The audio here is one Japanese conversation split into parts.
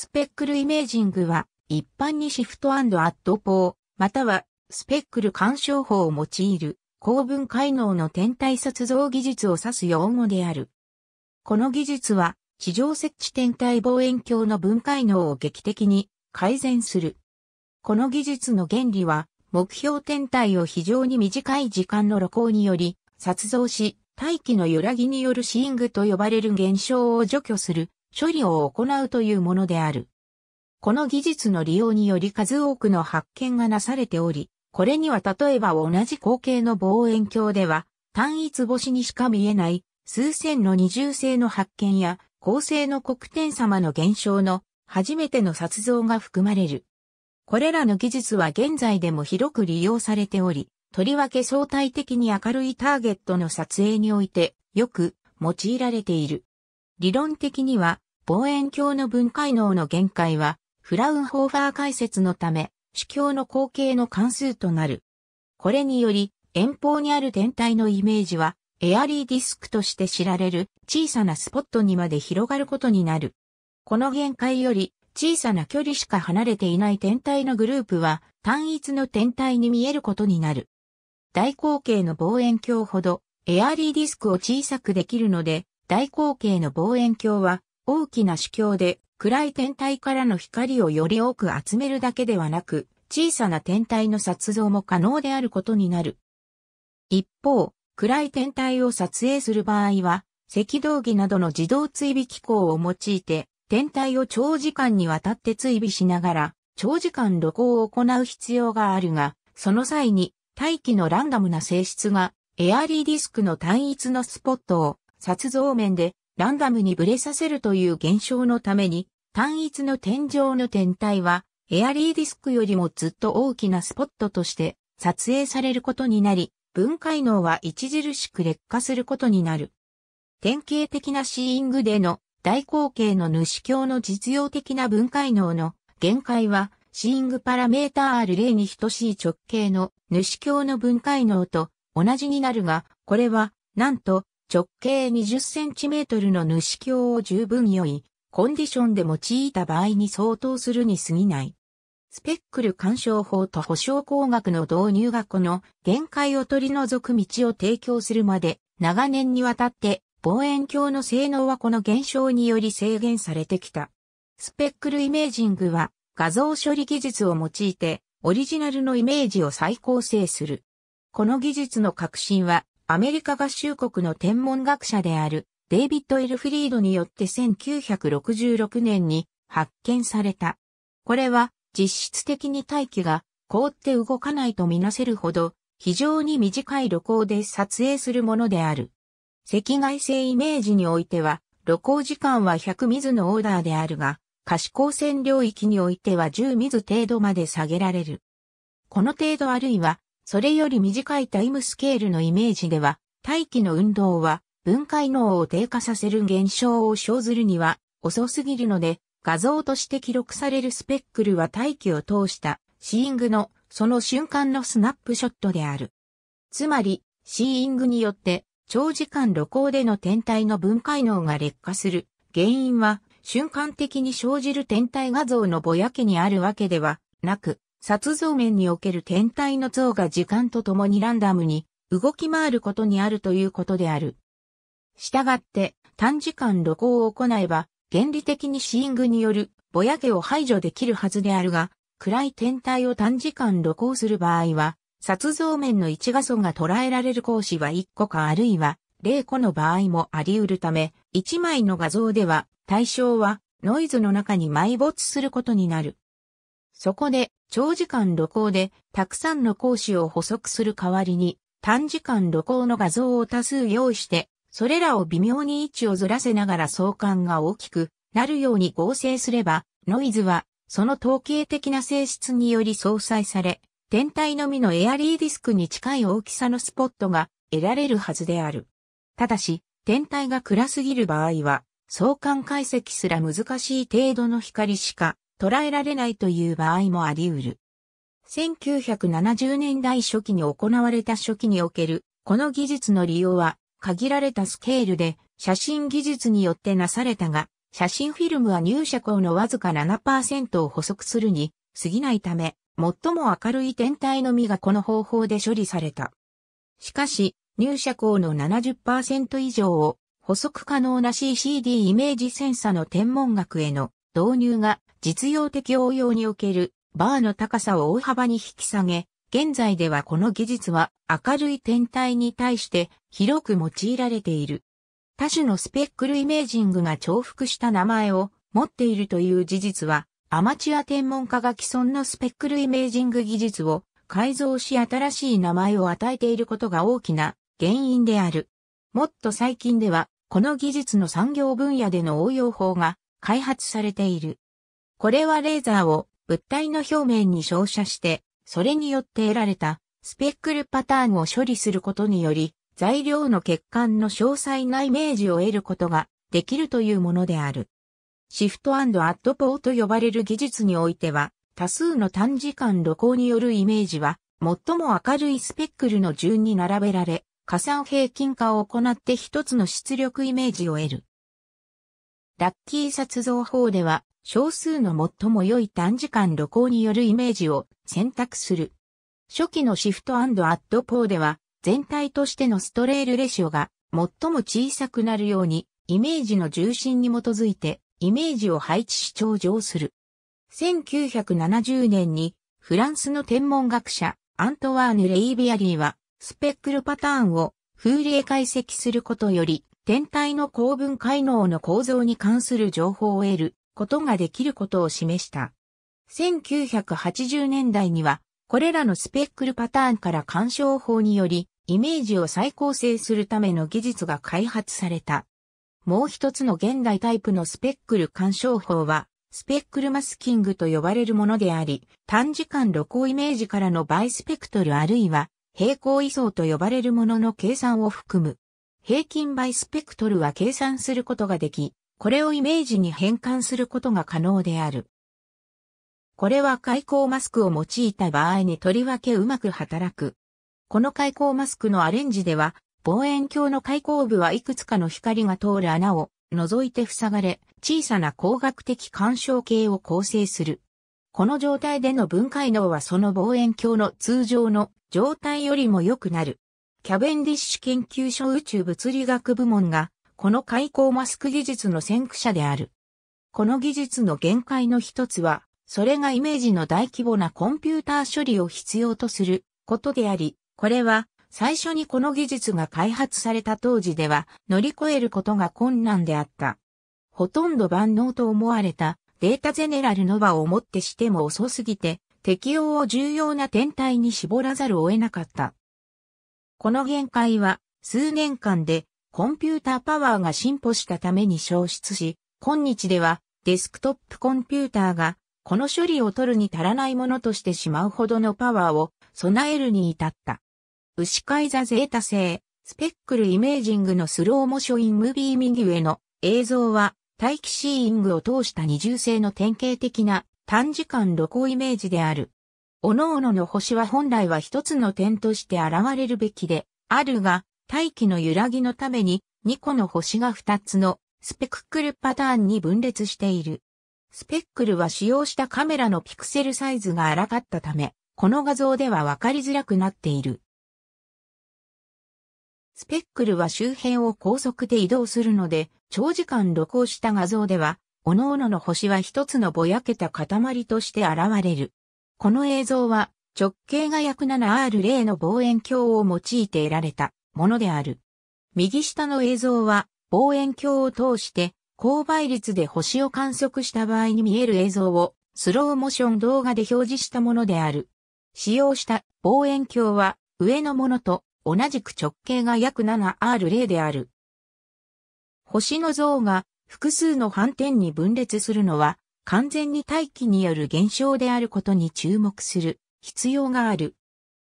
スペックルイメージングは、一般にシフトアット法、または、スペックル干渉法を用いる、高分解能の天体撮像技術を指す用語である。この技術は、地上設置天体望遠鏡の分解能を劇的に改善する。この技術の原理は、目標天体を非常に短い時間の露光により、撮像し、大気の揺らぎによるシーングと呼ばれる現象を除去する処理を行うというものである。この技術の利用により数多くの発見がなされており、これには例えば同じ光景の望遠鏡では、単一星にしか見えない数千の二重星の発見や、恒星の黒点様の現象の初めての撮像が含まれる。これらの技術は現在でも広く利用されており、とりわけ相対的に明るいターゲットの撮影においてよく用いられている。理論的には、望遠鏡の分解能の限界は、フラウンホーファー解説のため、主教の光景の関数となる。これにより、遠方にある天体のイメージは、エアリーディスクとして知られる小さなスポットにまで広がることになる。この限界より小さな距離しか離れていない天体のグループは単一の天体に見えることになる。大口径の望遠鏡ほどエアリーディスクを小さくできるので大口径の望遠鏡は大きな主鏡で暗い天体からの光をより多く集めるだけではなく小さな天体の撮像も可能であることになる。一方、暗い天体を撮影する場合は赤道儀などの自動追尾機構を用いて天体を長時間にわたって追尾しながら長時間露光を行う必要があるが、その際に大気のランダムな性質がエアリーディスクの単一のスポットを殺像面でランダムにブレさせるという現象のために、単一の天井の天体は、エアリーディスクよりもずっと大きなスポットとして撮影されることになり、分解能は著しく劣化することになる。典型的なシーイングでの大口径の主鏡の実用的な分解能の限界は、シーイングパラメータ R0 に等しい直径の主鏡の分解能と同じになるが、これは、なんと、直径20センチメートルの主鏡を十分良い、コンディションで用いた場合に相当するに過ぎない。スペックル干渉法と保証工学の導入がこの限界を取り除く道を提供するまで長年にわたって望遠鏡の性能はこの現象により制限されてきた。スペックルイメージングは画像処理技術を用いてオリジナルのイメージを再構成する。この技術の革新はアメリカ合衆国の天文学者であるデイビッド・エルフリードによって1966年に発見された。これは実質的に大気が凍って動かないとみなせるほど非常に短い露光で撮影するものである。赤外線イメージにおいては露光時間は100ミズのオーダーであるが、可視光線領域においては10ミズ程度まで下げられる。この程度あるいはそれより短いタイムスケールのイメージでは、大気の運動は分解能を低下させる現象を生ずるには遅すぎるので、画像として記録されるスペックルは大気を通したシーイングのその瞬間のスナップショットである。つまり、シーイングによって長時間露光での天体の分解能が劣化する原因は瞬間的に生じる天体画像のぼやけにあるわけではなく、殺像面における天体の像が時間とともにランダムに動き回ることにあるということである。したがって、短時間露光を行えば、原理的にシーングによるぼやけを排除できるはずであるが、暗い天体を短時間露光する場合は、殺像面の一画素が捉えられる光子は1個かあるいは0個の場合もあり得るため、1枚の画像では対象はノイズの中に埋没することになる。そこで長時間露光でたくさんの光子を補足する代わりに、短時間露光の画像を多数用意して、それらを微妙に位置をずらせながら相関が大きくなるように合成すれば、ノイズはその統計的な性質により相殺され、天体のみのエアリーディスクに近い大きさのスポットが得られるはずである。ただし、天体が暗すぎる場合は、相関解析すら難しい程度の光しか捉えられないという場合もあり得る。1970年代初期に行われた初期における、この技術の利用は、限られたスケールで、写真技術によってなされたが、写真フィルムは入射光のわずか7%を補足するに、過ぎないため、最も明るい天体のみがこの方法で処理された。しかし、入射光の70%以上を補足可能な CCD イメージセンサの天文学への導入が実用的応用におけるバーの高さを大幅に引き下げ、現在ではこの技術は明るい天体に対して広く用いられている。多種のスペックルイメージングが重複した名前を持っているという事実は、アマチュア天文家が既存のスペックルイメージング技術を改造し新しい名前を与えていることが大きな原因である。もっと最近では、この技術の産業分野での応用法が開発されている。これはレーザーを物体の表面に照射して、それによって得られたスペックルパターンを処理することにより、材料の欠陥の詳細なイメージを得ることができるというものである。シフトアットポーと呼ばれる技術においては、多数の短時間露光によるイメージは、最も明るいスペックルの順に並べられ、加算平均化を行って一つの出力イメージを得る。ラッキー撮像法では、少数の最も良い短時間露光によるイメージを選択する。初期のシフトアットポーでは、全体としてのストレールレシオが最も小さくなるように、イメージの重心に基づいて、イメージを配置し頂上する。1970年に、フランスの天文学者、アントワーヌ・レイビアリーは、スペックルパターンを風霊解析することより、天体の高分解能の構造に関する情報を得ることができることを示した。1980年代には、これらのスペックルパターンから干渉法により、イメージを再構成するための技術が開発された。もう一つの現代タイプのスペックル干渉法は、スペックルマスキングと呼ばれるものであり、短時間露光イメージからのバイスペクトルあるいは、平行位相と呼ばれるものの計算を含む。平均バイスペクトルは計算することができ、これをイメージに変換することが可能である。これは開口マスクを用いた場合にとりわけうまく働く。この開口マスクのアレンジでは、望遠鏡の開口部はいくつかの光が通る穴を覗いて塞がれ、小さな光学的干渉系を構成する。この状態での分解能はその望遠鏡の通常の状態よりも良くなる。キャベンディッシュ研究所宇宙物理学部門がこの開口マスク技術の先駆者である。この技術の限界の一つは、それがイメージの大規模なコンピューター処理を必要とすることであり、これは最初にこの技術が開発された当時では乗り越えることが困難であった。ほとんど万能と思われたデータゼネラルノバをもってしても遅すぎて適用を重要な天体に絞らざるを得なかった。この限界は数年間でコンピューターパワーが進歩したために消失し、今日ではデスクトップコンピューターがこの処理を取るに足らないものとしてしまうほどのパワーを備えるに至った。牛飼い座ゼータ製、スペックルイメージングのスローモーショインムービー右上の映像は待機シーイングを通した二重性の典型的な短時間露光イメージである。各々の星は本来は一つの点として現れるべきであるが、大気の揺らぎのために2個の星が2つのスペククルパターンに分裂している。スペックルは使用したカメラのピクセルサイズが荒かったため、この画像ではわかりづらくなっている。スペックルは周辺を高速で移動するので、長時間露光した画像では、各々の星は一つのぼやけた塊として現れる。この映像は直径が約 7R0 の望遠鏡を用いて得られた。ものである。右下の映像は望遠鏡を通して高倍率で星を観測した場合に見える映像をスローモーション動画で表示したものである。使用した望遠鏡は上のものと同じく直径が約 7R0 である。星の像が複数の斑点に分裂するのは完全に大気による現象であることに注目する必要がある。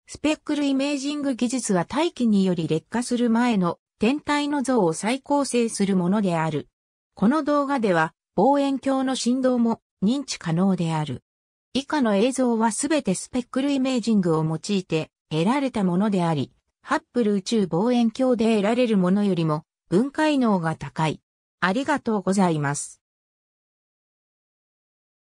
スペックルイメージング技術は大気により劣化する前の天体の像を再構成するものである。この動画では望遠鏡の振動も認知可能である。以下の映像はすべてスペックルイメージングを用いて得られたものであり、ハッブル宇宙望遠鏡で得られるものよりも分解能が高い。ありがとうございます。